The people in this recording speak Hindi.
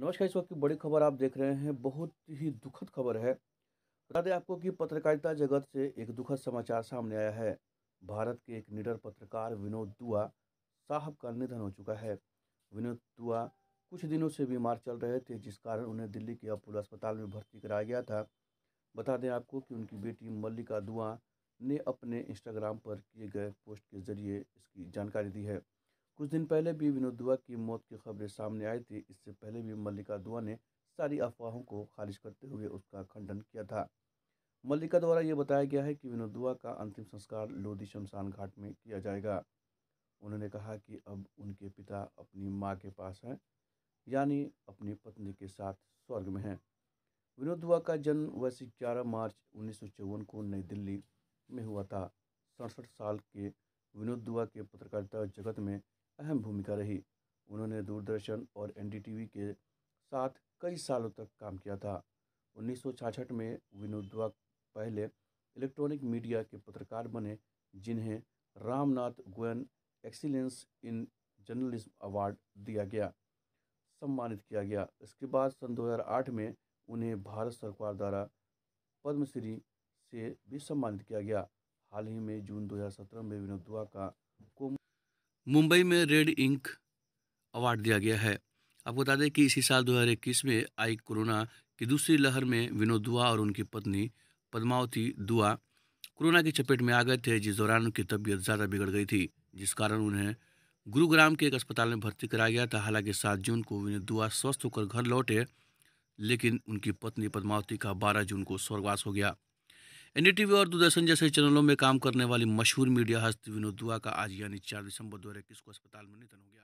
नमस्कार इस वक्त की बड़ी खबर आप देख रहे हैं बहुत ही दुखद खबर है बता दें आपको कि पत्रकारिता जगत से एक दुखद समाचार सामने आया है भारत के एक निडर पत्रकार विनोद दुआ साहब का निधन हो चुका है विनोद दुआ कुछ दिनों से बीमार चल रहे थे जिस कारण उन्हें दिल्ली के अपोलो अस्पताल में भर्ती कराया गया था बता दें आपको कि उनकी बेटी मल्लिका दुआ ने अपने इंस्टाग्राम पर किए गए पोस्ट के जरिए इसकी जानकारी दी है कुछ दिन पहले भी विनोद दुआ की मौत की खबरें सामने आई थी इससे पहले भी मल्लिका दुआ ने सारी अफवाहों को खारिज करते हुए उसका खंडन किया था मल्लिका द्वारा यह बताया गया है कि विनोद दुआ का अंतिम संस्कार लोधी शमशान घाट में किया जाएगा उन्होंने कहा कि अब उनके पिता अपनी माँ के पास हैं यानी अपनी पत्नी के साथ स्वर्ग में हैं विनोद दुआ का जन्म वैसे ग्यारह मार्च उन्नीस को नई दिल्ली में हुआ था सड़सठ साल के विनोद दुआ के पत्रकारिता जगत में अहम भूमिका रही उन्होंने दूरदर्शन और एनडीटीवी के साथ कई सालों तक काम किया था उन्नीस में विनोद पहले इलेक्ट्रॉनिक मीडिया के पत्रकार बने जिन्हें Ramnath Goenka excellence in journalism award दिया गया सम्मानित किया गया इसके बाद सन 2008 में उन्हें भारत सरकार द्वारा पद्मश्री से भी सम्मानित किया गया हाल ही में जून 2017 में विनोद का मुंबई में रेड इंक अवार्ड दिया गया है आपको बता दें कि इसी साल 2021 में आई कोरोना की दूसरी लहर में विनोद दुआ और उनकी पत्नी पद्मावती दुआ कोरोना की चपेट में आ गए थे जिस दौरान उनकी तबीयत ज़्यादा बिगड़ गई थी जिस कारण उन्हें गुरुग्राम के एक अस्पताल में भर्ती कराया गया था हालांकि सात जून को विनोद दुआ स्वस्थ होकर घर लौटे लेकिन उनकी पत्नी पद्मावती का बारह जून को स्वर्गवास हो गया एन और दूरदर्शन जैसे चैनलों में काम करने वाली मशहूर मीडिया हस्त विनोद दुआ का आज यानी चार दिसंबर दो को अस्पताल में निधन हो गया